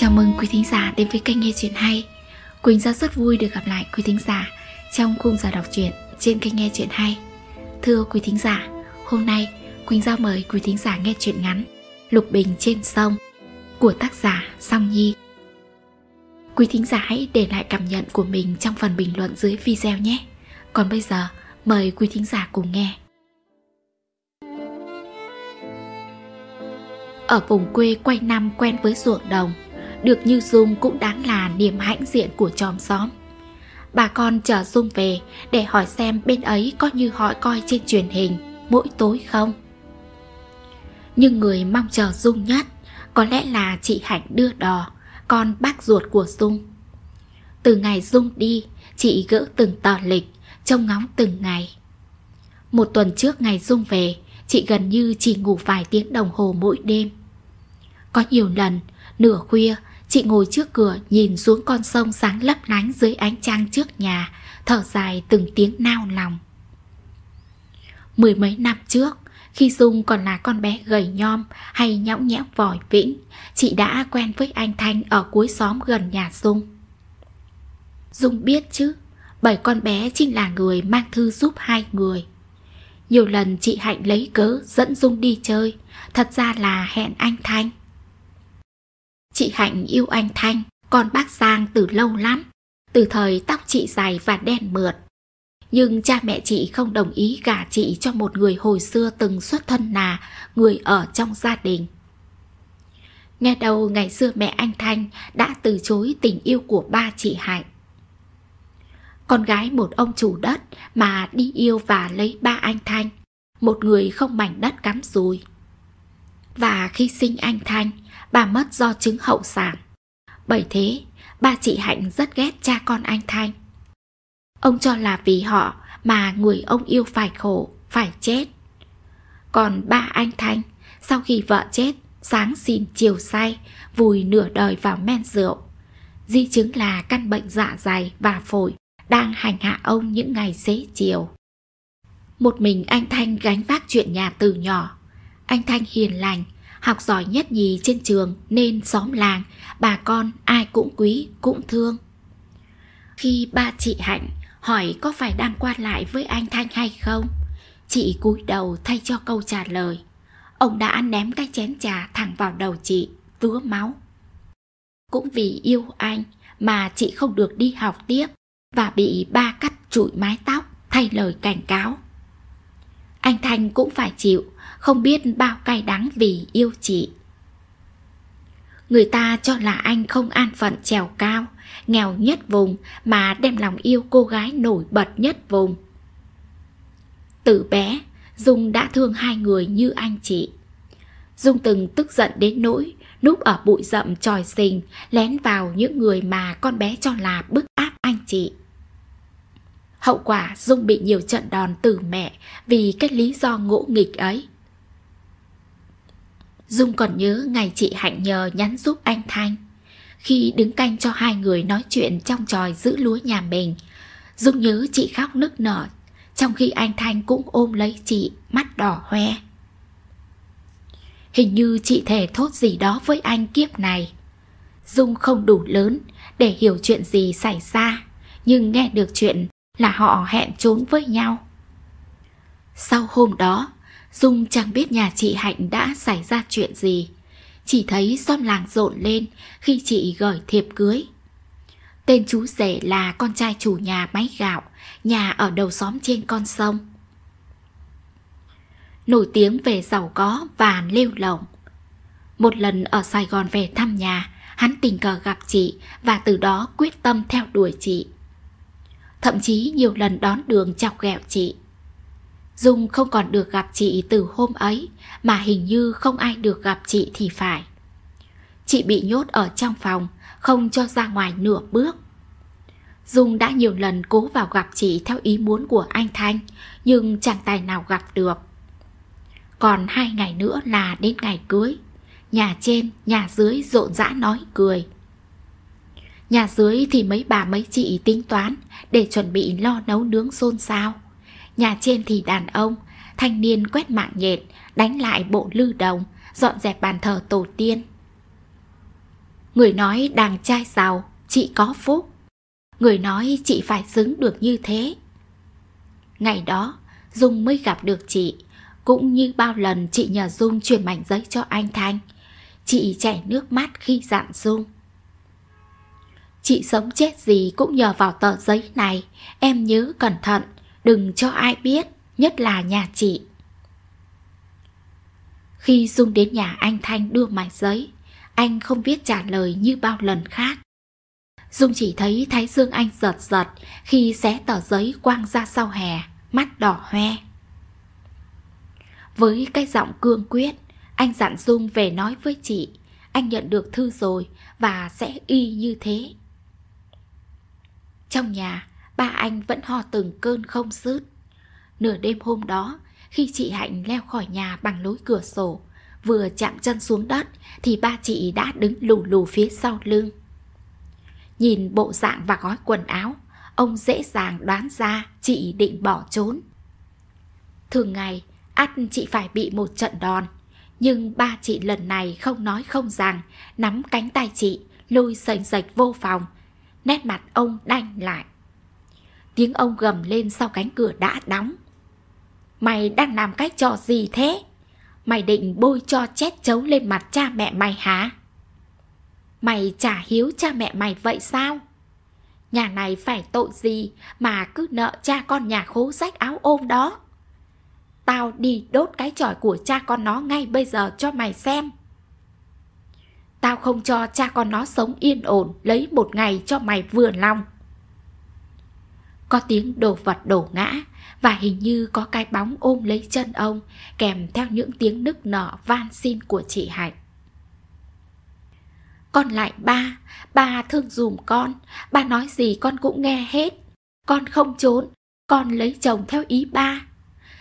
Chào mừng quý thính giả đến với kênh nghe chuyện hay Quỳnh Giao rất vui được gặp lại quý thính giả trong khung giờ đọc truyện trên kênh nghe chuyện hay Thưa quý thính giả, hôm nay Quỳnh Giao mời quý thính giả nghe chuyện ngắn Lục Bình trên sông của tác giả Song Nhi Quý thính giả hãy để lại cảm nhận của mình trong phần bình luận dưới video nhé Còn bây giờ mời quý thính giả cùng nghe Ở vùng quê quanh năm quen với ruộng đồng được như Dung cũng đáng là niềm hãnh diện của chòm xóm. Bà con chờ Dung về để hỏi xem bên ấy có như họ coi trên truyền hình mỗi tối không. Nhưng người mong chờ Dung nhất có lẽ là chị Hạnh đưa đò, con bác ruột của Dung. Từ ngày Dung đi, chị gỡ từng tờ lịch, trông ngóng từng ngày. Một tuần trước ngày Dung về, chị gần như chỉ ngủ vài tiếng đồng hồ mỗi đêm. Có nhiều lần, nửa khuya, Chị ngồi trước cửa nhìn xuống con sông sáng lấp lánh dưới ánh trăng trước nhà, thở dài từng tiếng nao lòng. Mười mấy năm trước, khi Dung còn là con bé gầy nhom hay nhõng nhẽo vòi vĩnh, chị đã quen với anh Thanh ở cuối xóm gần nhà Dung. Dung biết chứ, bởi con bé chính là người mang thư giúp hai người. Nhiều lần chị Hạnh lấy cớ dẫn Dung đi chơi, thật ra là hẹn anh Thanh chị Hạnh yêu anh Thanh, còn bác Giang từ lâu lắm, từ thời tóc chị dài và đen mượt. Nhưng cha mẹ chị không đồng ý gả chị cho một người hồi xưa từng xuất thân là người ở trong gia đình. Nghe đầu ngày xưa mẹ anh Thanh đã từ chối tình yêu của ba chị Hạnh. Con gái một ông chủ đất mà đi yêu và lấy ba anh Thanh, một người không mảnh đất cắm rùi. Và khi sinh anh Thanh, bà mất do chứng hậu sản. Bởi thế, ba chị Hạnh rất ghét cha con anh Thanh. Ông cho là vì họ mà người ông yêu phải khổ, phải chết. Còn ba anh Thanh, sau khi vợ chết, sáng xin chiều say, vùi nửa đời vào men rượu. Di chứng là căn bệnh dạ dày và phổi đang hành hạ ông những ngày xế chiều. Một mình anh Thanh gánh vác chuyện nhà từ nhỏ. Anh Thanh hiền lành, học giỏi nhất nhì trên trường nên xóm làng, bà con ai cũng quý, cũng thương. Khi ba chị Hạnh hỏi có phải đang qua lại với anh Thanh hay không, chị cúi đầu thay cho câu trả lời. Ông đã ném cái chén trà thẳng vào đầu chị, tứa máu. Cũng vì yêu anh mà chị không được đi học tiếp và bị ba cắt trụi mái tóc thay lời cảnh cáo. Anh Thanh cũng phải chịu không biết bao cay đắng vì yêu chị. Người ta cho là anh không an phận trèo cao, nghèo nhất vùng mà đem lòng yêu cô gái nổi bật nhất vùng. Từ bé, Dung đã thương hai người như anh chị. Dung từng tức giận đến nỗi núp ở bụi rậm tròi xình lén vào những người mà con bé cho là bức áp anh chị. Hậu quả Dung bị nhiều trận đòn từ mẹ vì cái lý do ngỗ nghịch ấy. Dung còn nhớ ngày chị Hạnh nhờ nhắn giúp anh Thanh. Khi đứng canh cho hai người nói chuyện trong tròi giữ lúa nhà mình, Dung nhớ chị khóc nức nở, trong khi anh Thanh cũng ôm lấy chị, mắt đỏ hoe. Hình như chị thề thốt gì đó với anh kiếp này. Dung không đủ lớn để hiểu chuyện gì xảy ra, nhưng nghe được chuyện là họ hẹn trốn với nhau. Sau hôm đó, Dung chẳng biết nhà chị Hạnh đã xảy ra chuyện gì. Chỉ thấy xóm làng rộn lên khi chị gửi thiệp cưới. Tên chú rể là con trai chủ nhà máy gạo, nhà ở đầu xóm trên con sông. Nổi tiếng về giàu có và lêu lỏng. Một lần ở Sài Gòn về thăm nhà, hắn tình cờ gặp chị và từ đó quyết tâm theo đuổi chị. Thậm chí nhiều lần đón đường chọc ghẹo chị. Dung không còn được gặp chị từ hôm ấy mà hình như không ai được gặp chị thì phải. Chị bị nhốt ở trong phòng, không cho ra ngoài nửa bước. Dung đã nhiều lần cố vào gặp chị theo ý muốn của anh Thanh, nhưng chẳng tài nào gặp được. Còn hai ngày nữa là đến ngày cưới. Nhà trên, nhà dưới rộn rã nói cười. Nhà dưới thì mấy bà mấy chị tính toán để chuẩn bị lo nấu nướng xôn xao nhà trên thì đàn ông, thanh niên quét mạng nhện, đánh lại bộ lư đồng, dọn dẹp bàn thờ tổ tiên. Người nói đàn trai giàu, chị có phúc. Người nói chị phải xứng được như thế. Ngày đó, Dung mới gặp được chị, cũng như bao lần chị nhờ Dung truyền mảnh giấy cho anh Thanh. Chị chảy nước mắt khi dặn Dung. Chị sống chết gì cũng nhờ vào tờ giấy này, em nhớ cẩn thận, đừng cho ai biết, nhất là nhà chị. Khi Dung đến nhà anh Thanh đưa mảnh giấy, anh không biết trả lời như bao lần khác. Dung chỉ thấy thái dương anh giật giật khi xé tờ giấy quang ra sau hè, mắt đỏ hoe. Với cái giọng cương quyết, anh dặn Dung về nói với chị, anh nhận được thư rồi và sẽ y như thế. Trong nhà, ba anh vẫn ho từng cơn không dứt. Nửa đêm hôm đó, khi chị Hạnh leo khỏi nhà bằng lối cửa sổ, vừa chạm chân xuống đất thì ba chị đã đứng lù lù phía sau lưng. Nhìn bộ dạng và gói quần áo, ông dễ dàng đoán ra chị định bỏ trốn. Thường ngày, ắt chị phải bị một trận đòn, nhưng ba chị lần này không nói không rằng, nắm cánh tay chị, lôi sành sạch vô phòng. Nét mặt ông đanh lại. Tiếng ông gầm lên sau cánh cửa đã đóng. Mày đang làm cái trò gì thế? Mày định bôi cho chết chấu lên mặt cha mẹ mày hả? Mày trả hiếu cha mẹ mày vậy sao? Nhà này phải tội gì mà cứ nợ cha con nhà khố rách áo ôm đó? Tao đi đốt cái chòi của cha con nó ngay bây giờ cho mày xem. Tao không cho cha con nó sống yên ổn lấy một ngày cho mày vừa lòng có tiếng đồ vật đổ ngã và hình như có cái bóng ôm lấy chân ông kèm theo những tiếng nức nở van xin của chị Hạnh. Con lại ba, ba thương dùm con, ba nói gì con cũng nghe hết. Con không trốn, con lấy chồng theo ý ba.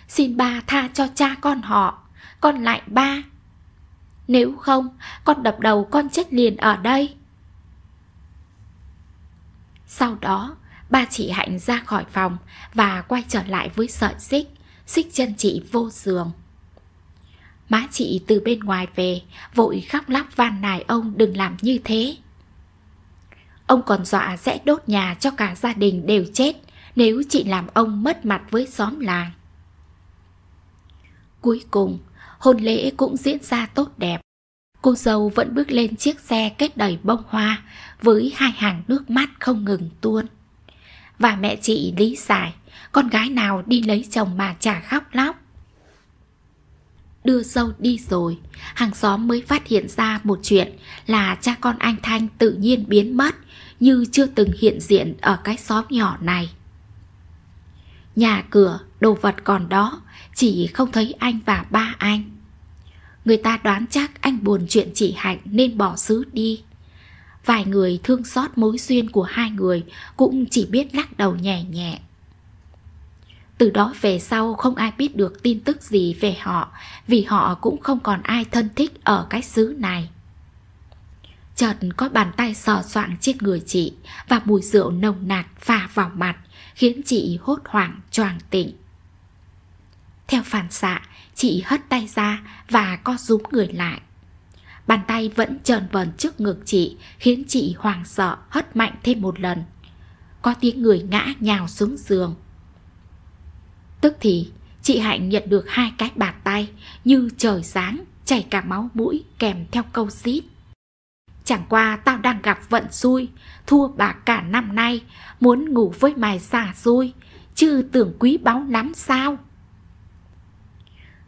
Xin ba tha cho cha con họ, con lại ba. Nếu không, con đập đầu con chết liền ở đây. Sau đó, Ba chị Hạnh ra khỏi phòng và quay trở lại với sợi xích, xích chân chị vô giường. Má chị từ bên ngoài về, vội khóc lóc van nài ông đừng làm như thế. Ông còn dọa sẽ đốt nhà cho cả gia đình đều chết nếu chị làm ông mất mặt với xóm làng. Cuối cùng, hôn lễ cũng diễn ra tốt đẹp. Cô dâu vẫn bước lên chiếc xe kết đầy bông hoa với hai hàng nước mắt không ngừng tuôn và mẹ chị lý giải con gái nào đi lấy chồng mà chả khóc lóc đưa dâu đi rồi hàng xóm mới phát hiện ra một chuyện là cha con anh thanh tự nhiên biến mất như chưa từng hiện diện ở cái xóm nhỏ này nhà cửa đồ vật còn đó chỉ không thấy anh và ba anh người ta đoán chắc anh buồn chuyện chị hạnh nên bỏ xứ đi Vài người thương xót mối duyên của hai người cũng chỉ biết lắc đầu nhẹ nhẹ. Từ đó về sau không ai biết được tin tức gì về họ vì họ cũng không còn ai thân thích ở cái xứ này. Chợt có bàn tay sò soạng trên người chị và mùi rượu nồng nạt pha vào mặt khiến chị hốt hoảng choàng tỉnh. Theo phản xạ, chị hất tay ra và co rúm người lại. Bàn tay vẫn trờn vờn trước ngực chị, khiến chị hoảng sợ hất mạnh thêm một lần. Có tiếng người ngã nhào xuống giường. Tức thì, chị Hạnh nhận được hai cái bàn tay như trời sáng, chảy cả máu mũi kèm theo câu xít. Chẳng qua tao đang gặp vận xui, thua bà cả năm nay, muốn ngủ với mày xả xui, chứ tưởng quý báu lắm sao.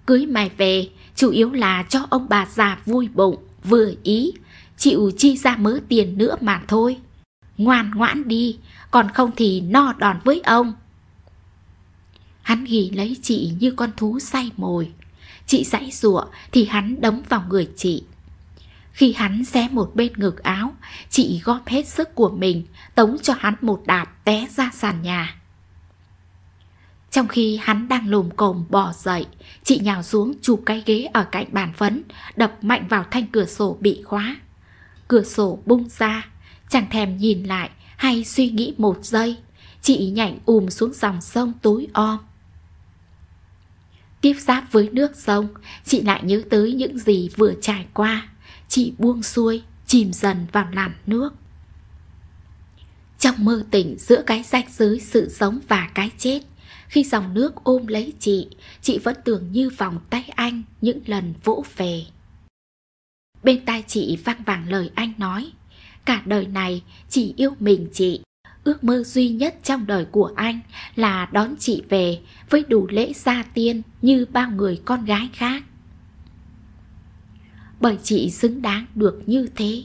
Cưới mày về, chủ yếu là cho ông bà già vui bụng, vừa ý, chịu chi ra mớ tiền nữa mà thôi. Ngoan ngoãn đi, còn không thì no đòn với ông. Hắn ghi lấy chị như con thú say mồi. Chị giãy giụa thì hắn đấm vào người chị. Khi hắn xé một bên ngực áo, chị góp hết sức của mình, tống cho hắn một đạp té ra sàn nhà. Trong khi hắn đang lồm cồm bò dậy, chị nhào xuống chụp cái ghế ở cạnh bàn phấn, đập mạnh vào thanh cửa sổ bị khóa. Cửa sổ bung ra, chẳng thèm nhìn lại hay suy nghĩ một giây, chị nhảy ùm xuống dòng sông tối om. Tiếp giáp với nước sông, chị lại nhớ tới những gì vừa trải qua. Chị buông xuôi, chìm dần vào làn nước. Trong mơ tỉnh giữa cái ranh giới sự sống và cái chết, khi dòng nước ôm lấy chị, chị vẫn tưởng như vòng tay anh những lần vỗ về. Bên tai chị vang vàng lời anh nói, cả đời này chỉ yêu mình chị. Ước mơ duy nhất trong đời của anh là đón chị về với đủ lễ gia tiên như bao người con gái khác. Bởi chị xứng đáng được như thế.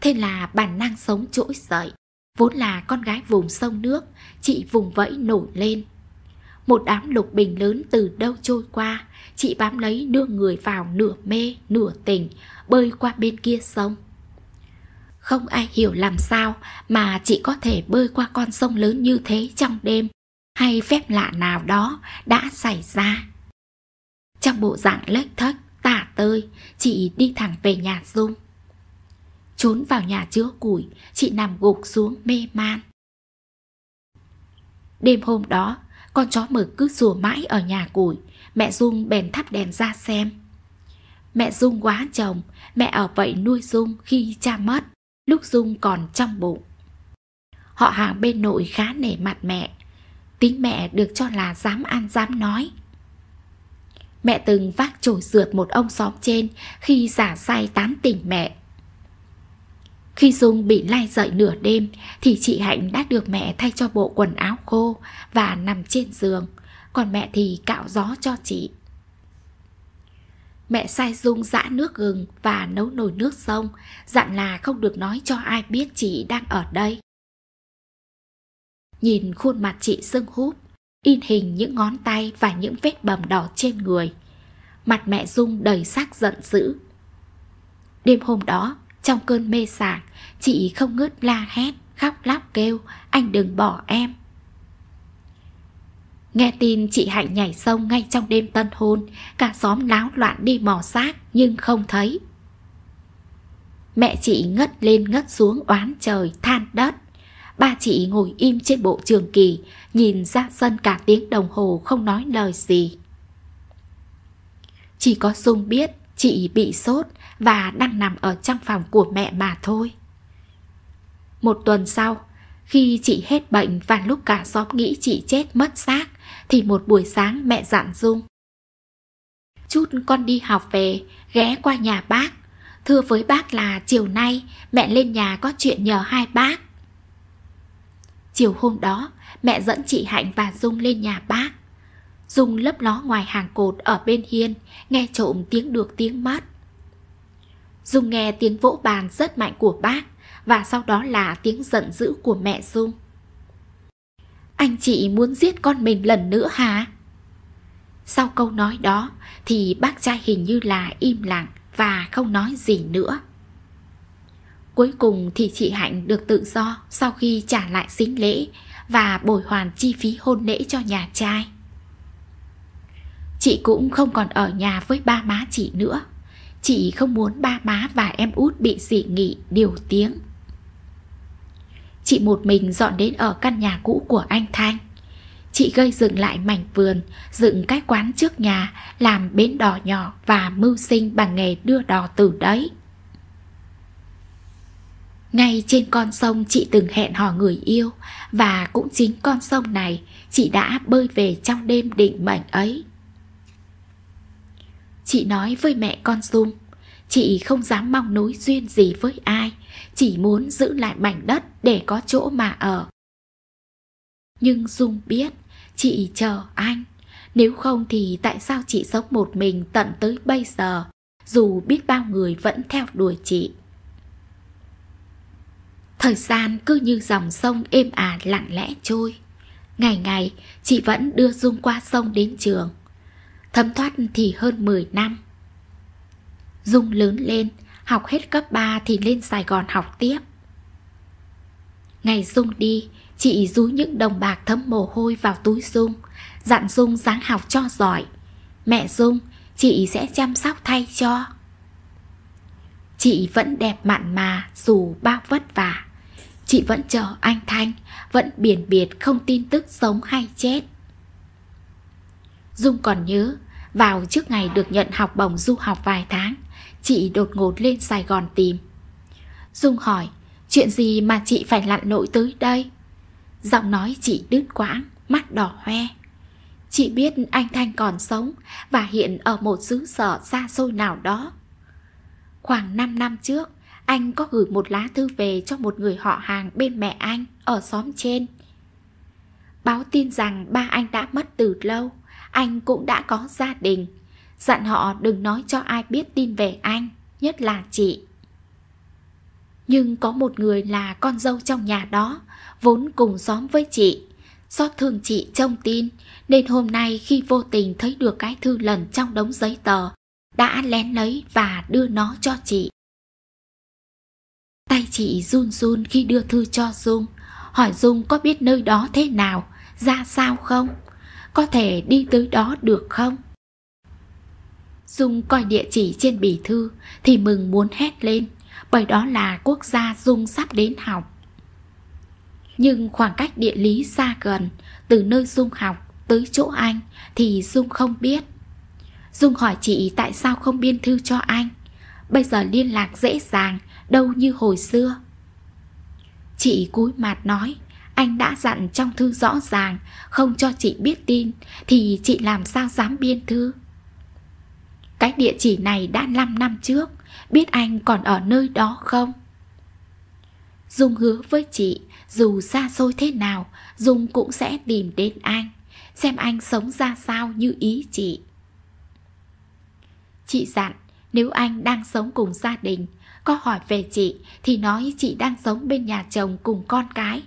Thế là bản năng sống trỗi dậy, Vốn là con gái vùng sông nước, chị vùng vẫy nổi lên. Một đám lục bình lớn từ đâu trôi qua, chị bám lấy đưa người vào nửa mê, nửa tỉnh, bơi qua bên kia sông. Không ai hiểu làm sao mà chị có thể bơi qua con sông lớn như thế trong đêm, hay phép lạ nào đó đã xảy ra. Trong bộ dạng lếch thếch, tả tơi, chị đi thẳng về nhà Dung trốn vào nhà chứa củi, chị nằm gục xuống mê man. Đêm hôm đó, con chó mực cứ rùa mãi ở nhà củi, mẹ Dung bèn thắp đèn ra xem. Mẹ Dung quá chồng, mẹ ở vậy nuôi Dung khi cha mất, lúc Dung còn trong bụng. Họ hàng bên nội khá nể mặt mẹ, tính mẹ được cho là dám ăn dám nói. Mẹ từng vác chổi rượt một ông xóm trên khi giả say tán tỉnh mẹ khi Dung bị lai dậy nửa đêm thì chị Hạnh đã được mẹ thay cho bộ quần áo khô và nằm trên giường, còn mẹ thì cạo gió cho chị. Mẹ sai Dung dã nước gừng và nấu nồi nước sông, dặn là không được nói cho ai biết chị đang ở đây. Nhìn khuôn mặt chị sưng húp, in hình những ngón tay và những vết bầm đỏ trên người. Mặt mẹ Dung đầy sắc giận dữ. Đêm hôm đó, trong cơn mê sảng Chị không ngớt la hét Khóc lóc kêu Anh đừng bỏ em Nghe tin chị Hạnh nhảy sông ngay trong đêm tân hôn Cả xóm láo loạn đi mò xác Nhưng không thấy Mẹ chị ngất lên ngất xuống oán trời than đất Ba chị ngồi im trên bộ trường kỳ Nhìn ra sân cả tiếng đồng hồ không nói lời gì Chỉ có sung biết chị bị sốt và đang nằm ở trong phòng của mẹ mà thôi. Một tuần sau, khi chị hết bệnh và lúc cả xóm nghĩ chị chết mất xác, thì một buổi sáng mẹ dặn Dung. Chút con đi học về, ghé qua nhà bác. Thưa với bác là chiều nay mẹ lên nhà có chuyện nhờ hai bác. Chiều hôm đó, mẹ dẫn chị Hạnh và Dung lên nhà bác. Dung lấp ló ngoài hàng cột ở bên hiên, nghe trộm tiếng được tiếng mất. Dung nghe tiếng vỗ bàn rất mạnh của bác và sau đó là tiếng giận dữ của mẹ Dung. Anh chị muốn giết con mình lần nữa hả? Sau câu nói đó thì bác trai hình như là im lặng và không nói gì nữa. Cuối cùng thì chị Hạnh được tự do sau khi trả lại sính lễ và bồi hoàn chi phí hôn lễ cho nhà trai. Chị cũng không còn ở nhà với ba má chị nữa. Chị không muốn ba má và em út bị dị nghị điều tiếng. Chị một mình dọn đến ở căn nhà cũ của anh Thanh. Chị gây dựng lại mảnh vườn, dựng cái quán trước nhà, làm bến đò nhỏ và mưu sinh bằng nghề đưa đò từ đấy. Ngay trên con sông chị từng hẹn hò người yêu và cũng chính con sông này chị đã bơi về trong đêm định mệnh ấy. Chị nói với mẹ con Dung Chị không dám mong nối duyên gì với ai Chỉ muốn giữ lại mảnh đất để có chỗ mà ở Nhưng Dung biết Chị chờ anh Nếu không thì tại sao chị sống một mình tận tới bây giờ Dù biết bao người vẫn theo đuổi chị Thời gian cứ như dòng sông êm ả à lặng lẽ trôi Ngày ngày chị vẫn đưa Dung qua sông đến trường thấm thoát thì hơn 10 năm. Dung lớn lên, học hết cấp 3 thì lên Sài Gòn học tiếp. Ngày Dung đi, chị rú những đồng bạc thấm mồ hôi vào túi Dung, dặn Dung dáng học cho giỏi. Mẹ Dung, chị sẽ chăm sóc thay cho. Chị vẫn đẹp mặn mà dù bao vất vả. Chị vẫn chờ anh Thanh, vẫn biển biệt không tin tức sống hay chết. Dung còn nhớ vào trước ngày được nhận học bổng du học vài tháng, chị đột ngột lên Sài Gòn tìm. Dung hỏi, chuyện gì mà chị phải lặn lội tới đây? Giọng nói chị đứt quãng, mắt đỏ hoe. Chị biết anh Thanh còn sống và hiện ở một xứ sở xa xôi nào đó. Khoảng 5 năm trước, anh có gửi một lá thư về cho một người họ hàng bên mẹ anh ở xóm trên. Báo tin rằng ba anh đã mất từ lâu anh cũng đã có gia đình. Dặn họ đừng nói cho ai biết tin về anh, nhất là chị. Nhưng có một người là con dâu trong nhà đó, vốn cùng xóm với chị. Xót thương chị trông tin, nên hôm nay khi vô tình thấy được cái thư lần trong đống giấy tờ, đã lén lấy và đưa nó cho chị. Tay chị run run khi đưa thư cho Dung, hỏi Dung có biết nơi đó thế nào, ra sao không? có thể đi tới đó được không dung coi địa chỉ trên bì thư thì mừng muốn hét lên bởi đó là quốc gia dung sắp đến học nhưng khoảng cách địa lý xa gần từ nơi dung học tới chỗ anh thì dung không biết dung hỏi chị tại sao không biên thư cho anh bây giờ liên lạc dễ dàng đâu như hồi xưa chị cúi mặt nói anh đã dặn trong thư rõ ràng Không cho chị biết tin Thì chị làm sao dám biên thư Cái địa chỉ này đã 5 năm trước Biết anh còn ở nơi đó không Dung hứa với chị Dù xa xôi thế nào Dung cũng sẽ tìm đến anh Xem anh sống ra sao như ý chị Chị dặn Nếu anh đang sống cùng gia đình Có hỏi về chị Thì nói chị đang sống bên nhà chồng cùng con cái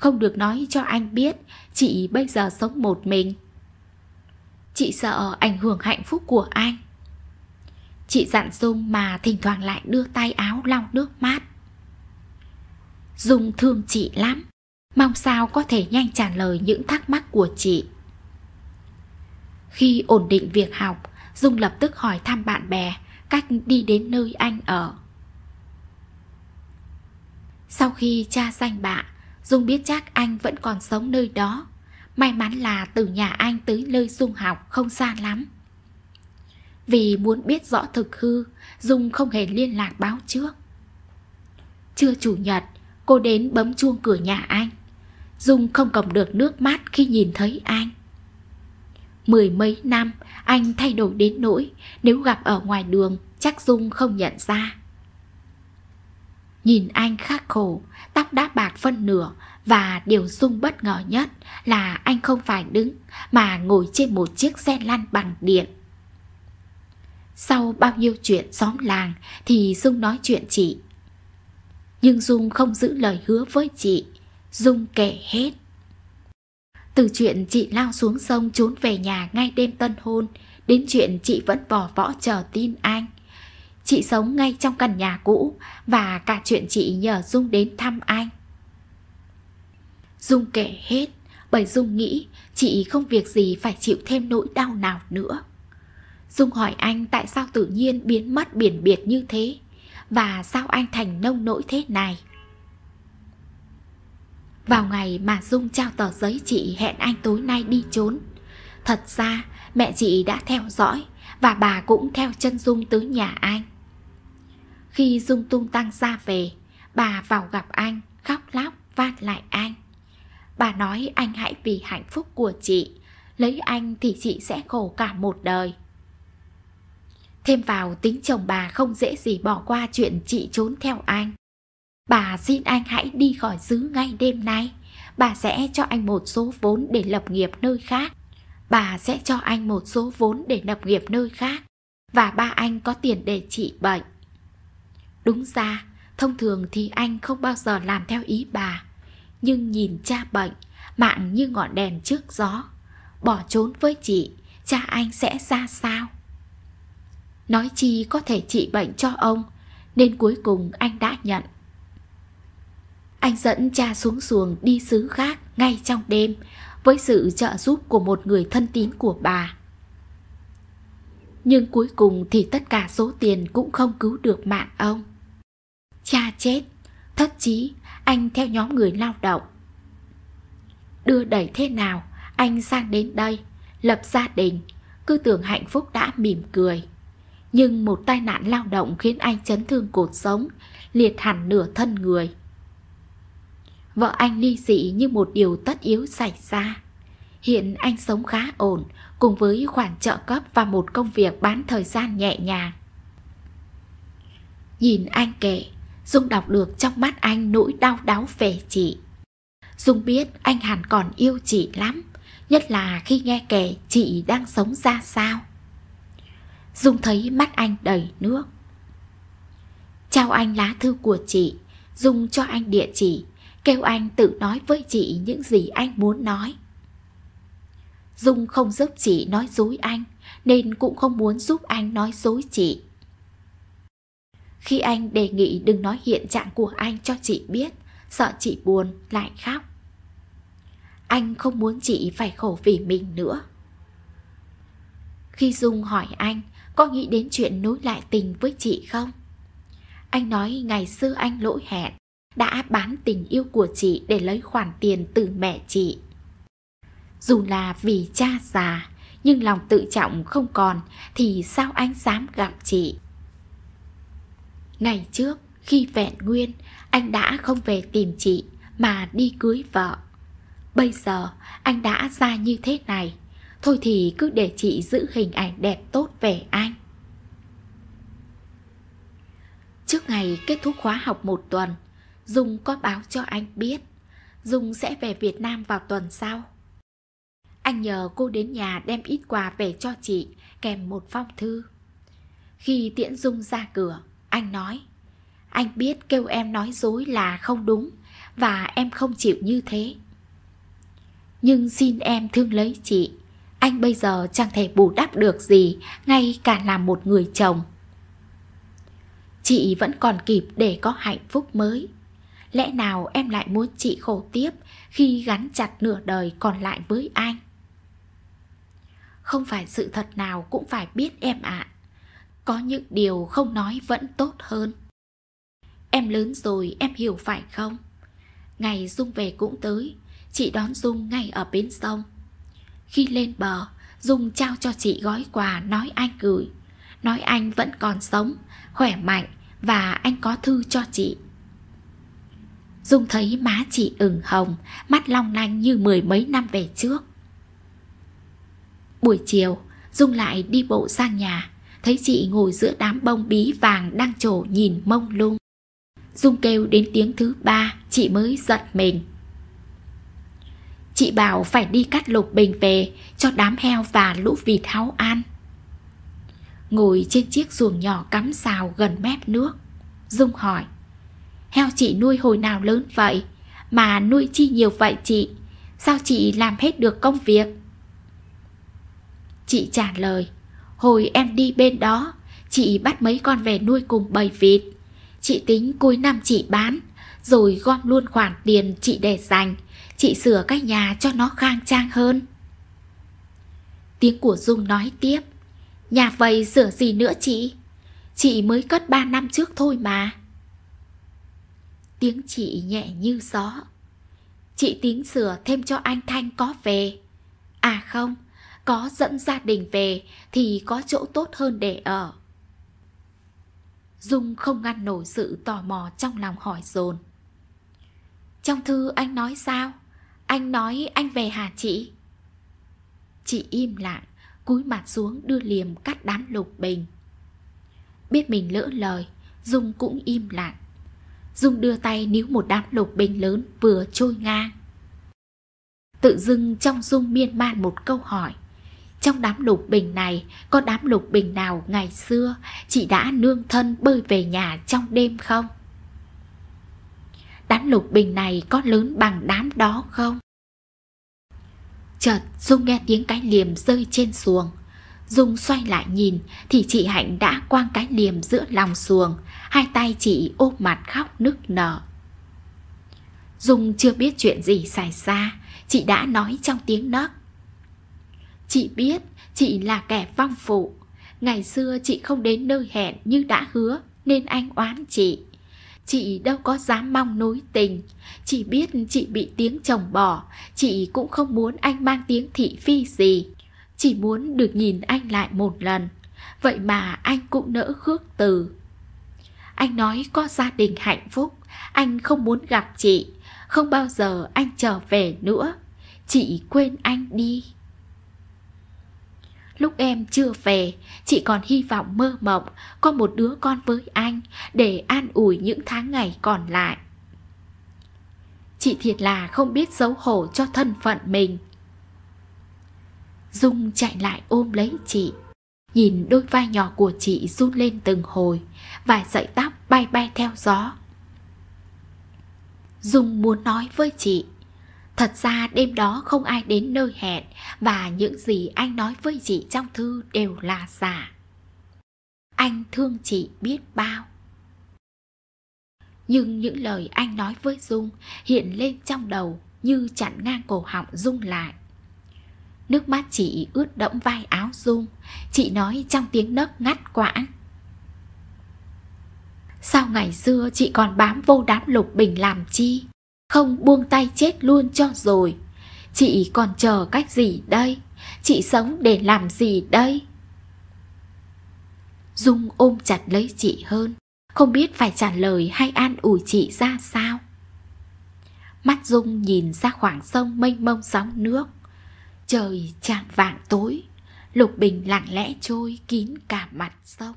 không được nói cho anh biết chị bây giờ sống một mình. Chị sợ ảnh hưởng hạnh phúc của anh. Chị dặn Dung mà thỉnh thoảng lại đưa tay áo lau nước mát. Dung thương chị lắm, mong sao có thể nhanh trả lời những thắc mắc của chị. Khi ổn định việc học, Dung lập tức hỏi thăm bạn bè cách đi đến nơi anh ở. Sau khi cha danh bạ, Dung biết chắc anh vẫn còn sống nơi đó May mắn là từ nhà anh tới nơi Dung học không xa lắm Vì muốn biết rõ thực hư Dung không hề liên lạc báo trước Trưa chủ nhật Cô đến bấm chuông cửa nhà anh Dung không cầm được nước mắt khi nhìn thấy anh Mười mấy năm Anh thay đổi đến nỗi Nếu gặp ở ngoài đường Chắc Dung không nhận ra Nhìn anh khắc khổ tóc đã bạc phân nửa và điều sung bất ngờ nhất là anh không phải đứng mà ngồi trên một chiếc xe lăn bằng điện. Sau bao nhiêu chuyện xóm làng thì Dung nói chuyện chị. Nhưng Dung không giữ lời hứa với chị. Dung kể hết. Từ chuyện chị lao xuống sông trốn về nhà ngay đêm tân hôn đến chuyện chị vẫn bỏ võ chờ tin anh – Chị sống ngay trong căn nhà cũ và cả chuyện chị nhờ Dung đến thăm anh. Dung kể hết bởi Dung nghĩ chị không việc gì phải chịu thêm nỗi đau nào nữa. Dung hỏi anh tại sao tự nhiên biến mất biển biệt như thế và sao anh thành nông nỗi thế này. Vào ngày mà Dung trao tờ giấy chị hẹn anh tối nay đi trốn Thật ra mẹ chị đã theo dõi và bà cũng theo chân Dung tới nhà anh. Khi Dung tung tăng ra về, bà vào gặp anh, khóc lóc van lại anh. Bà nói anh hãy vì hạnh phúc của chị, lấy anh thì chị sẽ khổ cả một đời. Thêm vào tính chồng bà không dễ gì bỏ qua chuyện chị trốn theo anh. Bà xin anh hãy đi khỏi xứ ngay đêm nay. Bà sẽ cho anh một số vốn để lập nghiệp nơi khác bà sẽ cho anh một số vốn để lập nghiệp nơi khác và ba anh có tiền để trị bệnh. Đúng ra, thông thường thì anh không bao giờ làm theo ý bà, nhưng nhìn cha bệnh, mạng như ngọn đèn trước gió, bỏ trốn với chị, cha anh sẽ ra sao? Nói chi có thể trị bệnh cho ông, nên cuối cùng anh đã nhận. Anh dẫn cha xuống xuồng đi xứ khác ngay trong đêm, với sự trợ giúp của một người thân tín của bà. Nhưng cuối cùng thì tất cả số tiền cũng không cứu được mạng ông. Cha chết, thất chí, anh theo nhóm người lao động. Đưa đẩy thế nào, anh sang đến đây, lập gia đình, cứ tưởng hạnh phúc đã mỉm cười. Nhưng một tai nạn lao động khiến anh chấn thương cột sống, liệt hẳn nửa thân người. Vợ anh ly dị như một điều tất yếu xảy ra. Hiện anh sống khá ổn, cùng với khoản trợ cấp và một công việc bán thời gian nhẹ nhàng. Nhìn anh kể, Dung đọc được trong mắt anh nỗi đau đáu về chị. Dung biết anh hẳn còn yêu chị lắm, nhất là khi nghe kể chị đang sống ra sao. Dung thấy mắt anh đầy nước. Trao anh lá thư của chị, Dung cho anh địa chỉ kêu anh tự nói với chị những gì anh muốn nói. Dung không giúp chị nói dối anh, nên cũng không muốn giúp anh nói dối chị. Khi anh đề nghị đừng nói hiện trạng của anh cho chị biết, sợ chị buồn lại khóc. Anh không muốn chị phải khổ vì mình nữa. Khi Dung hỏi anh có nghĩ đến chuyện nối lại tình với chị không? Anh nói ngày xưa anh lỗi hẹn, đã bán tình yêu của chị để lấy khoản tiền từ mẹ chị. Dù là vì cha già, nhưng lòng tự trọng không còn thì sao anh dám gặp chị? Ngày trước, khi vẹn nguyên, anh đã không về tìm chị mà đi cưới vợ. Bây giờ, anh đã ra như thế này, thôi thì cứ để chị giữ hình ảnh đẹp tốt về anh. Trước ngày kết thúc khóa học một tuần, Dung có báo cho anh biết Dung sẽ về Việt Nam vào tuần sau Anh nhờ cô đến nhà đem ít quà về cho chị Kèm một phong thư Khi tiễn Dung ra cửa Anh nói Anh biết kêu em nói dối là không đúng Và em không chịu như thế Nhưng xin em thương lấy chị Anh bây giờ chẳng thể bù đắp được gì Ngay cả là một người chồng Chị vẫn còn kịp để có hạnh phúc mới Lẽ nào em lại muốn chị khổ tiếp Khi gắn chặt nửa đời còn lại với anh Không phải sự thật nào cũng phải biết em ạ à. Có những điều không nói vẫn tốt hơn Em lớn rồi em hiểu phải không Ngày Dung về cũng tới Chị đón Dung ngay ở bến sông Khi lên bờ Dung trao cho chị gói quà nói anh gửi Nói anh vẫn còn sống Khỏe mạnh Và anh có thư cho chị Dung thấy má chị ửng hồng, mắt long lanh như mười mấy năm về trước. Buổi chiều, Dung lại đi bộ sang nhà, thấy chị ngồi giữa đám bông bí vàng đang trổ nhìn mông lung. Dung kêu đến tiếng thứ ba, chị mới giật mình. Chị bảo phải đi cắt lục bình về cho đám heo và lũ vịt háu ăn. Ngồi trên chiếc xuồng nhỏ cắm xào gần mép nước, Dung hỏi – Heo chị nuôi hồi nào lớn vậy? Mà nuôi chi nhiều vậy chị? Sao chị làm hết được công việc? Chị trả lời Hồi em đi bên đó Chị bắt mấy con về nuôi cùng bầy vịt Chị tính cuối năm chị bán Rồi gom luôn khoản tiền chị để dành Chị sửa cái nhà cho nó khang trang hơn Tiếng của Dung nói tiếp Nhà vầy sửa gì nữa chị? Chị mới cất ba năm trước thôi mà tiếng chị nhẹ như gió chị tính sửa thêm cho anh thanh có về à không có dẫn gia đình về thì có chỗ tốt hơn để ở dung không ngăn nổi sự tò mò trong lòng hỏi dồn trong thư anh nói sao anh nói anh về hả chị chị im lặng cúi mặt xuống đưa liềm cắt đám lục bình biết mình lỡ lời dung cũng im lặng Dung đưa tay níu một đám lục bình lớn vừa trôi ngang. Tự dưng trong Dung miên man một câu hỏi. Trong đám lục bình này có đám lục bình nào ngày xưa chị đã nương thân bơi về nhà trong đêm không? Đám lục bình này có lớn bằng đám đó không? Chợt Dung nghe tiếng cái liềm rơi trên xuồng Dung xoay lại nhìn thì chị Hạnh đã quang cái liềm giữa lòng xuồng, hai tay chị ôm mặt khóc nức nở. Dung chưa biết chuyện gì xảy ra, chị đã nói trong tiếng nấc. Chị biết chị là kẻ vong phụ, ngày xưa chị không đến nơi hẹn như đã hứa nên anh oán chị. Chị đâu có dám mong nối tình, chị biết chị bị tiếng chồng bỏ, chị cũng không muốn anh mang tiếng thị phi gì. Chỉ muốn được nhìn anh lại một lần Vậy mà anh cũng nỡ khước từ Anh nói có gia đình hạnh phúc Anh không muốn gặp chị Không bao giờ anh trở về nữa Chị quên anh đi Lúc em chưa về, chị còn hy vọng mơ mộng có một đứa con với anh để an ủi những tháng ngày còn lại. Chị thiệt là không biết xấu hổ cho thân phận mình. Dung chạy lại ôm lấy chị Nhìn đôi vai nhỏ của chị run lên từng hồi Vài sợi tóc bay bay theo gió Dung muốn nói với chị Thật ra đêm đó không ai đến nơi hẹn Và những gì anh nói với chị trong thư đều là giả Anh thương chị biết bao Nhưng những lời anh nói với Dung hiện lên trong đầu như chặn ngang cổ họng Dung lại Nước mắt chị ướt đẫm vai áo Dung Chị nói trong tiếng nấc ngắt quãng Sao ngày xưa chị còn bám vô đám lục bình làm chi Không buông tay chết luôn cho rồi Chị còn chờ cách gì đây Chị sống để làm gì đây Dung ôm chặt lấy chị hơn Không biết phải trả lời hay an ủi chị ra sao Mắt Dung nhìn ra khoảng sông mênh mông sóng nước Trời chạng vạng tối, lục bình lặng lẽ trôi kín cả mặt sông.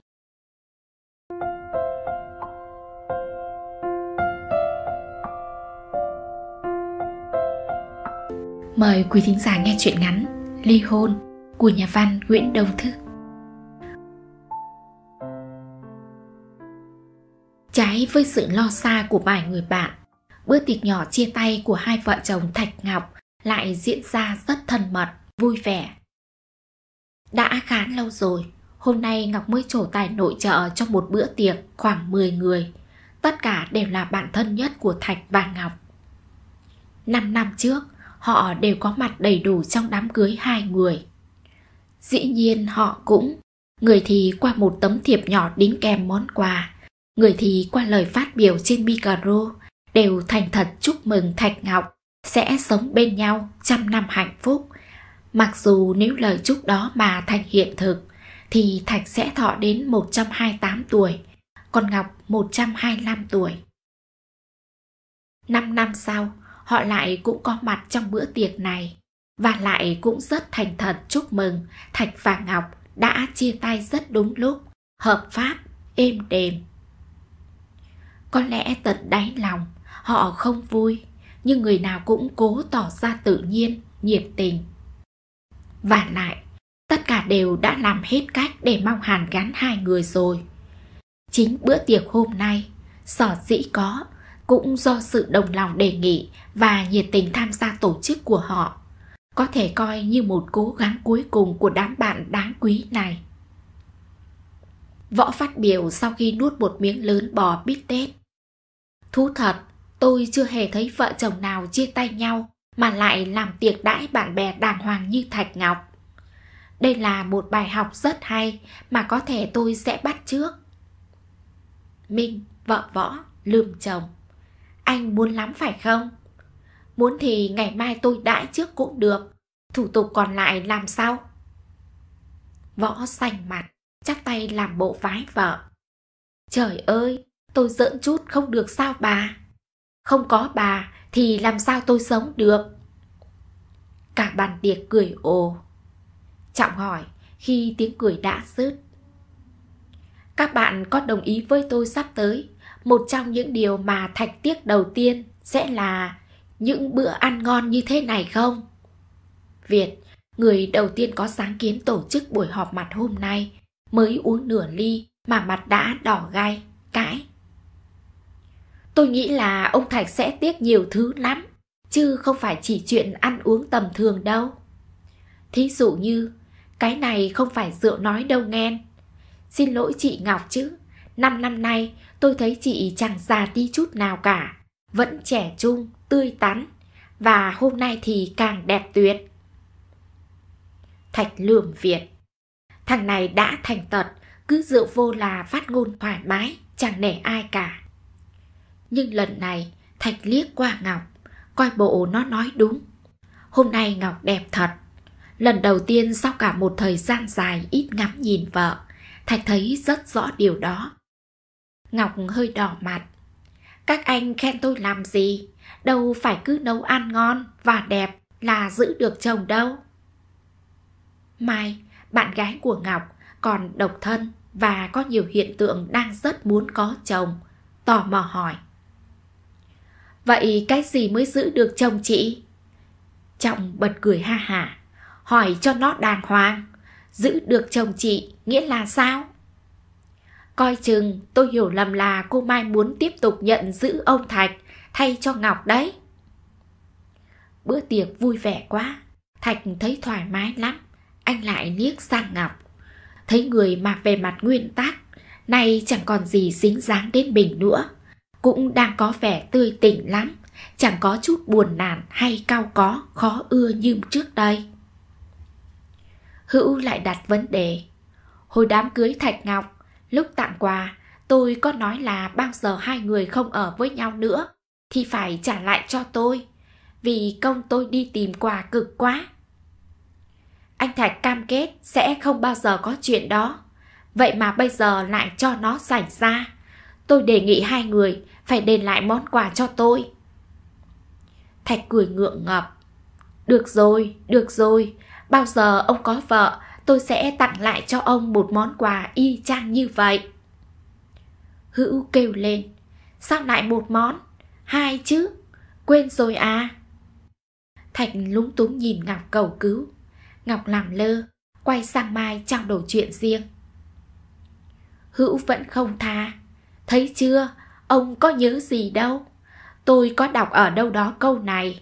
Mời quý thính giả nghe chuyện ngắn Ly hôn của nhà văn Nguyễn Đông Thức. Trái với sự lo xa của vài người bạn, bữa tiệc nhỏ chia tay của hai vợ chồng Thạch Ngọc lại diễn ra rất thân mật, vui vẻ. Đã khá lâu rồi, hôm nay Ngọc mới trổ tài nội trợ trong một bữa tiệc khoảng 10 người. Tất cả đều là bạn thân nhất của Thạch và Ngọc. Năm năm trước, họ đều có mặt đầy đủ trong đám cưới hai người. Dĩ nhiên họ cũng, người thì qua một tấm thiệp nhỏ đính kèm món quà, người thì qua lời phát biểu trên micro, đều thành thật chúc mừng Thạch Ngọc sẽ sống bên nhau trăm năm hạnh phúc. Mặc dù nếu lời chúc đó mà thành hiện thực thì Thạch sẽ thọ đến 128 tuổi, còn Ngọc 125 tuổi. Năm năm sau, họ lại cũng có mặt trong bữa tiệc này và lại cũng rất thành thật chúc mừng Thạch và Ngọc đã chia tay rất đúng lúc, hợp pháp, êm đềm. Có lẽ tận đáy lòng, họ không vui nhưng người nào cũng cố tỏ ra tự nhiên, nhiệt tình. Và lại, tất cả đều đã làm hết cách để mong hàn gắn hai người rồi. Chính bữa tiệc hôm nay, sở dĩ có cũng do sự đồng lòng đề nghị và nhiệt tình tham gia tổ chức của họ có thể coi như một cố gắng cuối cùng của đám bạn đáng quý này. Võ phát biểu sau khi nuốt một miếng lớn bò bít tết. Thú thật, Tôi chưa hề thấy vợ chồng nào chia tay nhau mà lại làm tiệc đãi bạn bè đàng hoàng như Thạch Ngọc. Đây là một bài học rất hay mà có thể tôi sẽ bắt trước. Minh, vợ võ, lườm chồng. Anh muốn lắm phải không? Muốn thì ngày mai tôi đãi trước cũng được. Thủ tục còn lại làm sao? Võ xanh mặt, chắp tay làm bộ vái vợ. Trời ơi, tôi giỡn chút không được sao bà? Không có bà thì làm sao tôi sống được? Cả bàn tiệc cười ồ. Trọng hỏi khi tiếng cười đã dứt. Các bạn có đồng ý với tôi sắp tới, một trong những điều mà thạch tiếc đầu tiên sẽ là những bữa ăn ngon như thế này không? Việt, người đầu tiên có sáng kiến tổ chức buổi họp mặt hôm nay, mới uống nửa ly mà mặt đã đỏ gai, cãi. Tôi nghĩ là ông Thạch sẽ tiếc nhiều thứ lắm, chứ không phải chỉ chuyện ăn uống tầm thường đâu. Thí dụ như, cái này không phải rượu nói đâu nghen. Xin lỗi chị Ngọc chứ, năm năm nay tôi thấy chị chẳng già đi chút nào cả, vẫn trẻ trung, tươi tắn, và hôm nay thì càng đẹp tuyệt. Thạch lườm Việt Thằng này đã thành tật, cứ rượu vô là phát ngôn thoải mái, chẳng nể ai cả nhưng lần này Thạch liếc qua Ngọc, coi bộ nó nói đúng. Hôm nay Ngọc đẹp thật. Lần đầu tiên sau cả một thời gian dài ít ngắm nhìn vợ, Thạch thấy rất rõ điều đó. Ngọc hơi đỏ mặt. Các anh khen tôi làm gì? Đâu phải cứ nấu ăn ngon và đẹp là giữ được chồng đâu. Mai, bạn gái của Ngọc còn độc thân và có nhiều hiện tượng đang rất muốn có chồng, tò mò hỏi. Vậy cái gì mới giữ được chồng chị? Trọng bật cười ha hả, hỏi cho nó đàng hoàng. Giữ được chồng chị nghĩa là sao? Coi chừng tôi hiểu lầm là cô Mai muốn tiếp tục nhận giữ ông Thạch thay cho Ngọc đấy. Bữa tiệc vui vẻ quá, Thạch thấy thoải mái lắm. Anh lại liếc sang Ngọc. Thấy người mặc về mặt nguyên tắc, nay chẳng còn gì dính dáng đến mình nữa cũng đang có vẻ tươi tỉnh lắm, chẳng có chút buồn nản hay cao có, khó ưa như trước đây. Hữu lại đặt vấn đề. Hồi đám cưới Thạch Ngọc, lúc tặng quà, tôi có nói là bao giờ hai người không ở với nhau nữa thì phải trả lại cho tôi, vì công tôi đi tìm quà cực quá. Anh Thạch cam kết sẽ không bao giờ có chuyện đó. Vậy mà bây giờ lại cho nó xảy ra. Tôi đề nghị hai người phải đền lại món quà cho tôi. Thạch cười ngượng ngập. Được rồi, được rồi, bao giờ ông có vợ, tôi sẽ tặng lại cho ông một món quà y chang như vậy. Hữu kêu lên, sao lại một món? Hai chứ, quên rồi à? Thạch lúng túng nhìn Ngọc cầu cứu. Ngọc làm lơ, quay sang Mai trao đổi chuyện riêng. Hữu vẫn không tha. Thấy chưa, Ông có nhớ gì đâu. Tôi có đọc ở đâu đó câu này.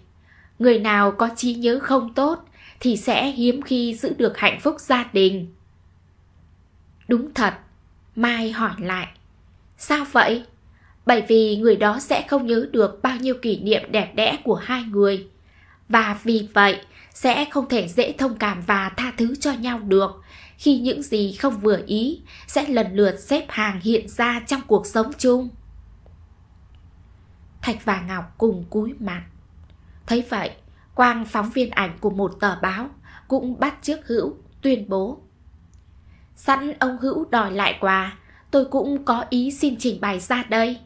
Người nào có trí nhớ không tốt thì sẽ hiếm khi giữ được hạnh phúc gia đình. Đúng thật, Mai hỏi lại. Sao vậy? Bởi vì người đó sẽ không nhớ được bao nhiêu kỷ niệm đẹp đẽ của hai người. Và vì vậy, sẽ không thể dễ thông cảm và tha thứ cho nhau được khi những gì không vừa ý sẽ lần lượt xếp hàng hiện ra trong cuộc sống chung Thạch và Ngọc cùng cúi mặt. Thấy vậy, Quang phóng viên ảnh của một tờ báo cũng bắt chiếc Hữu tuyên bố. Sẵn ông Hữu đòi lại quà, tôi cũng có ý xin trình bày ra đây.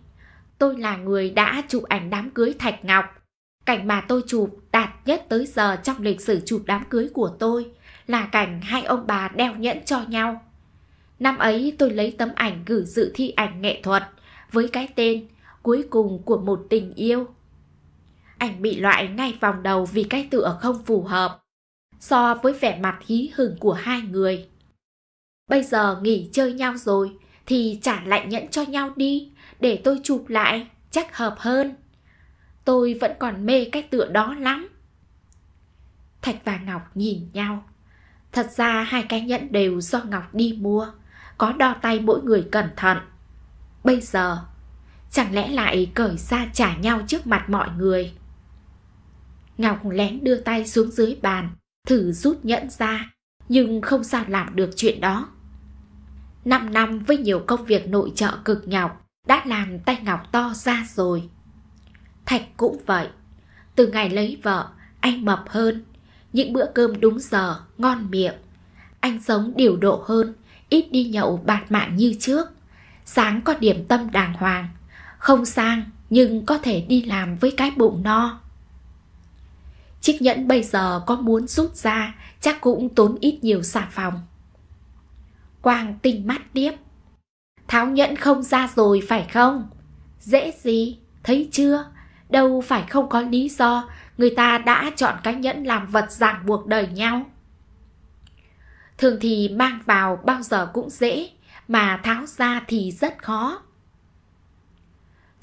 Tôi là người đã chụp ảnh đám cưới Thạch Ngọc. Cảnh mà tôi chụp đạt nhất tới giờ trong lịch sử chụp đám cưới của tôi là cảnh hai ông bà đeo nhẫn cho nhau. Năm ấy tôi lấy tấm ảnh gửi dự thi ảnh nghệ thuật với cái tên cuối cùng của một tình yêu. Anh bị loại ngay vòng đầu vì cái tựa không phù hợp, so với vẻ mặt hí hửng của hai người. Bây giờ nghỉ chơi nhau rồi, thì trả lại nhẫn cho nhau đi, để tôi chụp lại, chắc hợp hơn. Tôi vẫn còn mê cái tựa đó lắm. Thạch và Ngọc nhìn nhau. Thật ra hai cái nhẫn đều do Ngọc đi mua, có đo tay mỗi người cẩn thận. Bây giờ chẳng lẽ lại cởi ra trả nhau trước mặt mọi người. Ngọc lén đưa tay xuống dưới bàn, thử rút nhẫn ra, nhưng không sao làm được chuyện đó. Năm năm với nhiều công việc nội trợ cực nhọc, đã làm tay Ngọc to ra rồi. Thạch cũng vậy. Từ ngày lấy vợ, anh mập hơn, những bữa cơm đúng giờ, ngon miệng. Anh sống điều độ hơn, ít đi nhậu bạt mạng như trước. Sáng có điểm tâm đàng hoàng, không sang nhưng có thể đi làm với cái bụng no chiếc nhẫn bây giờ có muốn rút ra chắc cũng tốn ít nhiều xà phòng quang tinh mắt điếp tháo nhẫn không ra rồi phải không dễ gì thấy chưa đâu phải không có lý do người ta đã chọn cái nhẫn làm vật ràng buộc đời nhau thường thì mang vào bao giờ cũng dễ mà tháo ra thì rất khó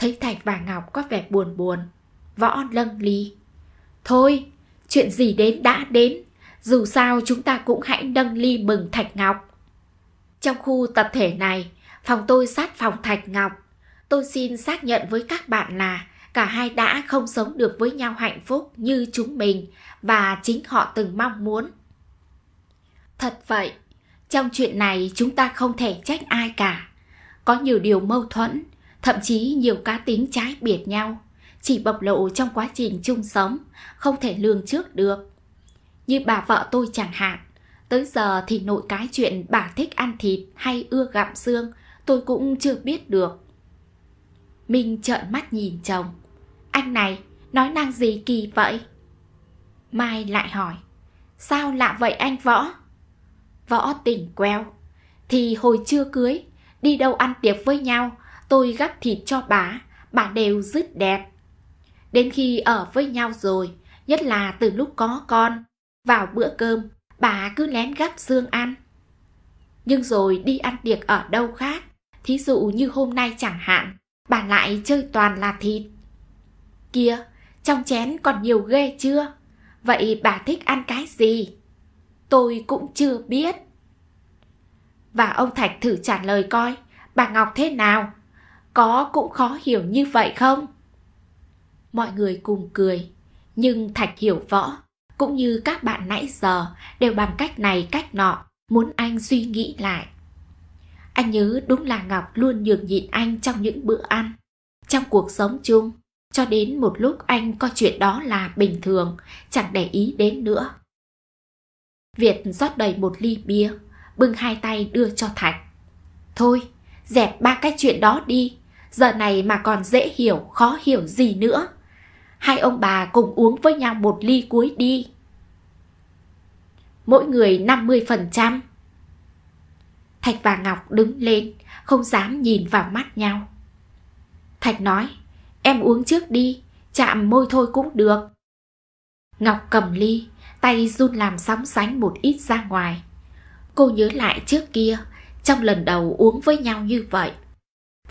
Thấy Thạch và Ngọc có vẻ buồn buồn Võ lâng ly Thôi chuyện gì đến đã đến Dù sao chúng ta cũng hãy nâng ly mừng Thạch Ngọc Trong khu tập thể này Phòng tôi sát phòng Thạch Ngọc Tôi xin xác nhận với các bạn là Cả hai đã không sống được với nhau hạnh phúc như chúng mình Và chính họ từng mong muốn Thật vậy, trong chuyện này chúng ta không thể trách ai cả. Có nhiều điều mâu thuẫn, Thậm chí nhiều cá tính trái biệt nhau, chỉ bộc lộ trong quá trình chung sống, không thể lường trước được. Như bà vợ tôi chẳng hạn, tới giờ thì nội cái chuyện bà thích ăn thịt hay ưa gặm xương, tôi cũng chưa biết được. Minh trợn mắt nhìn chồng. Anh này, nói năng gì kỳ vậy? Mai lại hỏi. Sao lạ vậy anh Võ? Võ tỉnh queo. Thì hồi chưa cưới, đi đâu ăn tiệc với nhau tôi gắp thịt cho bà, bà đều dứt đẹp. Đến khi ở với nhau rồi, nhất là từ lúc có con, vào bữa cơm, bà cứ lén gắp xương ăn. Nhưng rồi đi ăn tiệc ở đâu khác, thí dụ như hôm nay chẳng hạn, bà lại chơi toàn là thịt. Kia, trong chén còn nhiều ghê chưa? Vậy bà thích ăn cái gì? Tôi cũng chưa biết. Và ông Thạch thử trả lời coi, bà Ngọc thế nào? có cũng khó hiểu như vậy không mọi người cùng cười nhưng thạch hiểu võ cũng như các bạn nãy giờ đều bằng cách này cách nọ muốn anh suy nghĩ lại anh nhớ đúng là ngọc luôn nhường nhịn anh trong những bữa ăn trong cuộc sống chung cho đến một lúc anh coi chuyện đó là bình thường chẳng để ý đến nữa việt rót đầy một ly bia bưng hai tay đưa cho thạch thôi dẹp ba cái chuyện đó đi giờ này mà còn dễ hiểu, khó hiểu gì nữa. Hai ông bà cùng uống với nhau một ly cuối đi. Mỗi người 50%. Thạch và Ngọc đứng lên, không dám nhìn vào mắt nhau. Thạch nói, em uống trước đi, chạm môi thôi cũng được. Ngọc cầm ly, tay run làm sóng sánh một ít ra ngoài. Cô nhớ lại trước kia, trong lần đầu uống với nhau như vậy,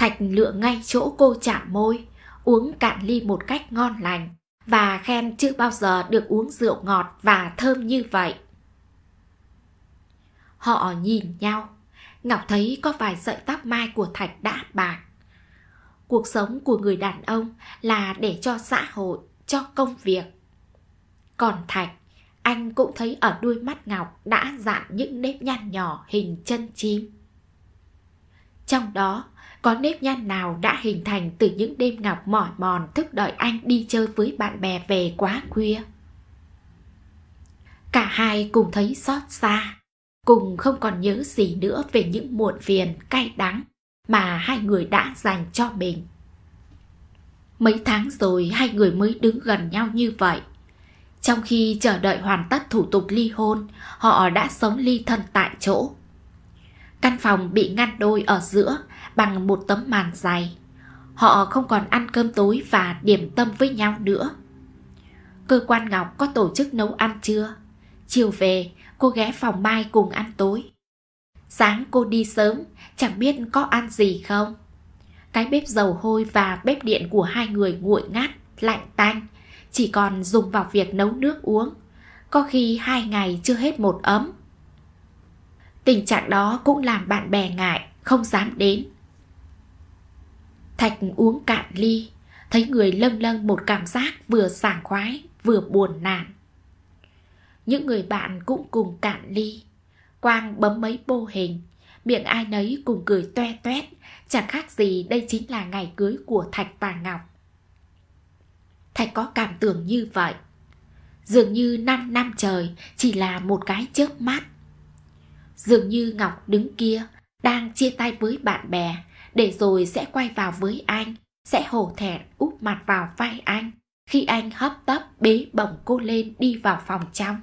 Thạch lựa ngay chỗ cô chạm môi, uống cạn ly một cách ngon lành và khen chưa bao giờ được uống rượu ngọt và thơm như vậy. Họ nhìn nhau, Ngọc thấy có vài sợi tóc mai của Thạch đã bạc. Cuộc sống của người đàn ông là để cho xã hội, cho công việc. Còn Thạch, anh cũng thấy ở đuôi mắt Ngọc đã dạn những nếp nhăn nhỏ hình chân chim. Trong đó, có nếp nhăn nào đã hình thành từ những đêm ngọc mỏi mòn thức đợi anh đi chơi với bạn bè về quá khuya. Cả hai cùng thấy xót xa, cùng không còn nhớ gì nữa về những muộn phiền cay đắng mà hai người đã dành cho mình. Mấy tháng rồi hai người mới đứng gần nhau như vậy. Trong khi chờ đợi hoàn tất thủ tục ly hôn, họ đã sống ly thân tại chỗ. Căn phòng bị ngăn đôi ở giữa bằng một tấm màn dày. Họ không còn ăn cơm tối và điểm tâm với nhau nữa. Cơ quan Ngọc có tổ chức nấu ăn trưa. Chiều về, cô ghé phòng Mai cùng ăn tối. Sáng cô đi sớm, chẳng biết có ăn gì không. Cái bếp dầu hôi và bếp điện của hai người nguội ngắt, lạnh tanh, chỉ còn dùng vào việc nấu nước uống. Có khi hai ngày chưa hết một ấm. Tình trạng đó cũng làm bạn bè ngại, không dám đến. Thạch uống cạn ly, thấy người lâng lâng một cảm giác vừa sảng khoái, vừa buồn nản. Những người bạn cũng cùng cạn ly. Quang bấm mấy bô hình, miệng ai nấy cùng cười toe toét, chẳng khác gì đây chính là ngày cưới của Thạch và Ngọc. Thạch có cảm tưởng như vậy. Dường như 5 năm trời chỉ là một cái chớp mắt. Dường như Ngọc đứng kia đang chia tay với bạn bè để rồi sẽ quay vào với anh, sẽ hổ thẹn úp mặt vào vai anh khi anh hấp tấp bế bổng cô lên đi vào phòng trong.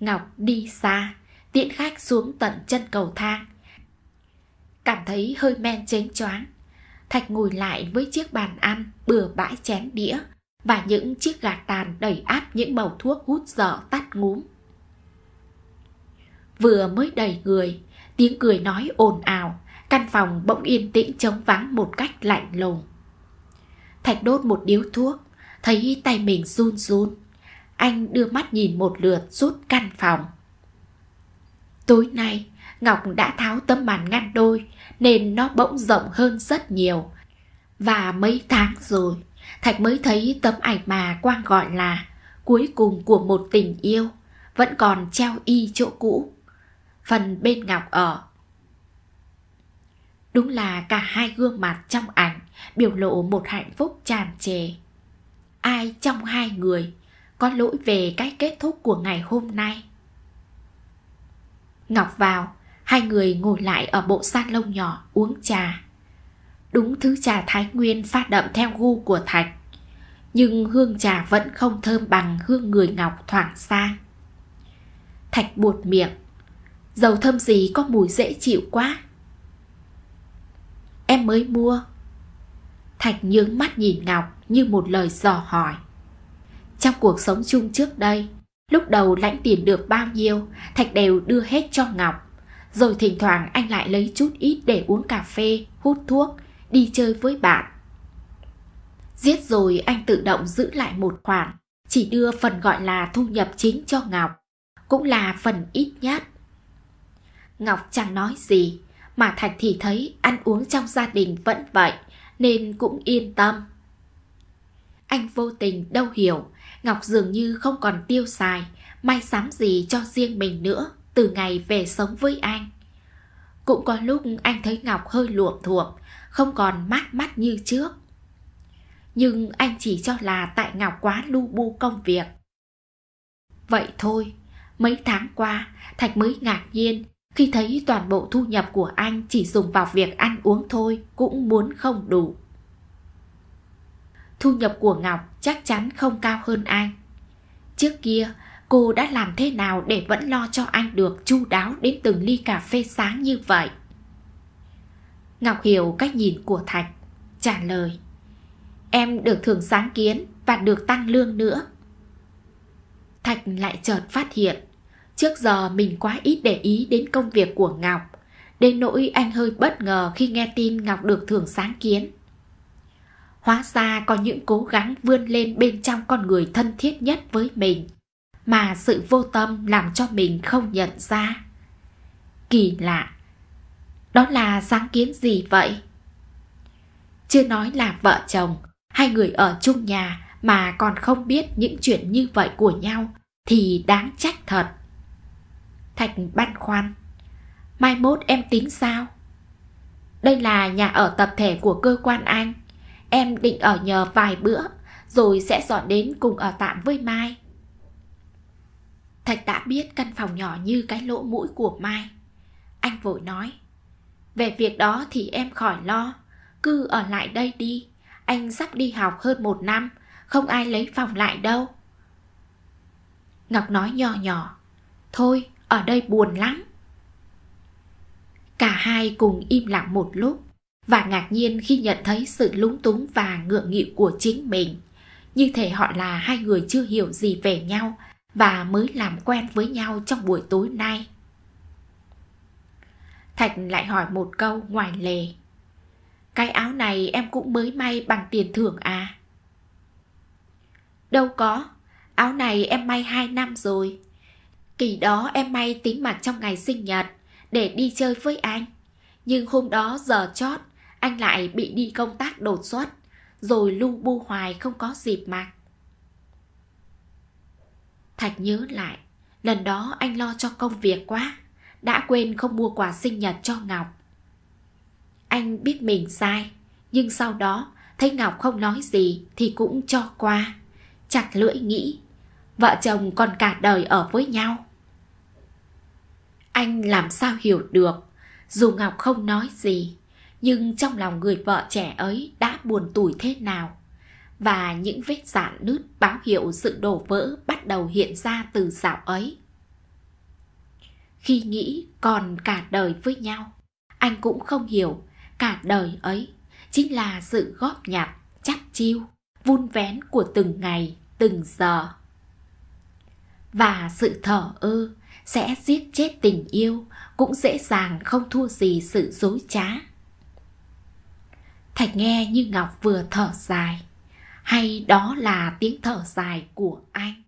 Ngọc đi xa, tiện khách xuống tận chân cầu thang. Cảm thấy hơi men chênh choáng. Thạch ngồi lại với chiếc bàn ăn, bừa bãi chén đĩa và những chiếc gạt tàn đầy áp những bầu thuốc hút dở tắt ngúm. Vừa mới đầy người, tiếng cười nói ồn ào, Căn phòng bỗng yên tĩnh trống vắng một cách lạnh lùng. Thạch đốt một điếu thuốc, thấy tay mình run run. Anh đưa mắt nhìn một lượt rút căn phòng. Tối nay, Ngọc đã tháo tấm màn ngăn đôi nên nó bỗng rộng hơn rất nhiều. Và mấy tháng rồi, Thạch mới thấy tấm ảnh mà Quang gọi là cuối cùng của một tình yêu vẫn còn treo y chỗ cũ. Phần bên Ngọc ở Đúng là cả hai gương mặt trong ảnh biểu lộ một hạnh phúc tràn trề. Ai trong hai người có lỗi về cái kết thúc của ngày hôm nay? Ngọc vào, hai người ngồi lại ở bộ san lông nhỏ uống trà. Đúng thứ trà Thái Nguyên phát đậm theo gu của Thạch, nhưng hương trà vẫn không thơm bằng hương người Ngọc thoảng xa. Thạch buột miệng, dầu thơm gì có mùi dễ chịu quá em mới mua thạch nhướng mắt nhìn ngọc như một lời dò hỏi trong cuộc sống chung trước đây lúc đầu lãnh tiền được bao nhiêu thạch đều đưa hết cho ngọc rồi thỉnh thoảng anh lại lấy chút ít để uống cà phê hút thuốc đi chơi với bạn giết rồi anh tự động giữ lại một khoản chỉ đưa phần gọi là thu nhập chính cho ngọc cũng là phần ít nhất ngọc chẳng nói gì mà thạch thì thấy ăn uống trong gia đình vẫn vậy, nên cũng yên tâm. Anh vô tình đâu hiểu, Ngọc dường như không còn tiêu xài, may sắm gì cho riêng mình nữa từ ngày về sống với anh. Cũng có lúc anh thấy Ngọc hơi luộm thuộm, không còn mát mắt như trước. Nhưng anh chỉ cho là tại Ngọc quá lu bu công việc. Vậy thôi, mấy tháng qua, Thạch mới ngạc nhiên khi thấy toàn bộ thu nhập của anh chỉ dùng vào việc ăn uống thôi cũng muốn không đủ. Thu nhập của Ngọc chắc chắn không cao hơn anh. Trước kia, cô đã làm thế nào để vẫn lo cho anh được chu đáo đến từng ly cà phê sáng như vậy? Ngọc hiểu cách nhìn của Thạch, trả lời. Em được thưởng sáng kiến và được tăng lương nữa. Thạch lại chợt phát hiện Trước giờ mình quá ít để ý đến công việc của Ngọc, đến nỗi anh hơi bất ngờ khi nghe tin Ngọc được thưởng sáng kiến. Hóa ra có những cố gắng vươn lên bên trong con người thân thiết nhất với mình, mà sự vô tâm làm cho mình không nhận ra. Kỳ lạ, đó là sáng kiến gì vậy? Chưa nói là vợ chồng, hai người ở chung nhà mà còn không biết những chuyện như vậy của nhau thì đáng trách thật. Thạch băn khoăn Mai mốt em tính sao? Đây là nhà ở tập thể của cơ quan anh Em định ở nhờ vài bữa Rồi sẽ dọn đến cùng ở tạm với Mai Thạch đã biết căn phòng nhỏ như cái lỗ mũi của Mai Anh vội nói Về việc đó thì em khỏi lo Cứ ở lại đây đi Anh sắp đi học hơn một năm Không ai lấy phòng lại đâu Ngọc nói nhỏ nhỏ Thôi ở đây buồn lắm cả hai cùng im lặng một lúc và ngạc nhiên khi nhận thấy sự lúng túng và ngượng nghịu của chính mình như thể họ là hai người chưa hiểu gì về nhau và mới làm quen với nhau trong buổi tối nay thạch lại hỏi một câu ngoài lề cái áo này em cũng mới may bằng tiền thưởng à đâu có áo này em may hai năm rồi Kỳ đó em may tính mặt trong ngày sinh nhật để đi chơi với anh. Nhưng hôm đó giờ chót, anh lại bị đi công tác đột xuất, rồi lu bu hoài không có dịp mặc. Thạch nhớ lại, lần đó anh lo cho công việc quá, đã quên không mua quà sinh nhật cho Ngọc. Anh biết mình sai, nhưng sau đó thấy Ngọc không nói gì thì cũng cho qua. Chặt lưỡi nghĩ, vợ chồng còn cả đời ở với nhau anh làm sao hiểu được Dù Ngọc không nói gì Nhưng trong lòng người vợ trẻ ấy đã buồn tủi thế nào Và những vết giãn nứt báo hiệu sự đổ vỡ bắt đầu hiện ra từ dạo ấy Khi nghĩ còn cả đời với nhau Anh cũng không hiểu cả đời ấy Chính là sự góp nhặt, chắt chiêu, vun vén của từng ngày, từng giờ Và sự thở ơ sẽ giết chết tình yêu cũng dễ dàng không thua gì sự dối trá thạch nghe như ngọc vừa thở dài hay đó là tiếng thở dài của anh